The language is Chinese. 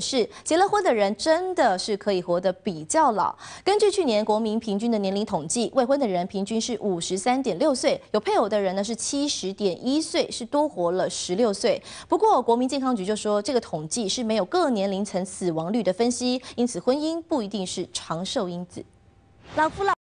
是结了婚的人真的是可以活得比较老。根据去年国民平均的年龄统计，未婚的人平均是五十三点六岁，有配偶的人呢是七十点一岁，是多活了十六岁。不过国民健康局就说，这个统计是没有各年龄层死亡率的分析，因此婚姻不一定是长寿因子。老夫老。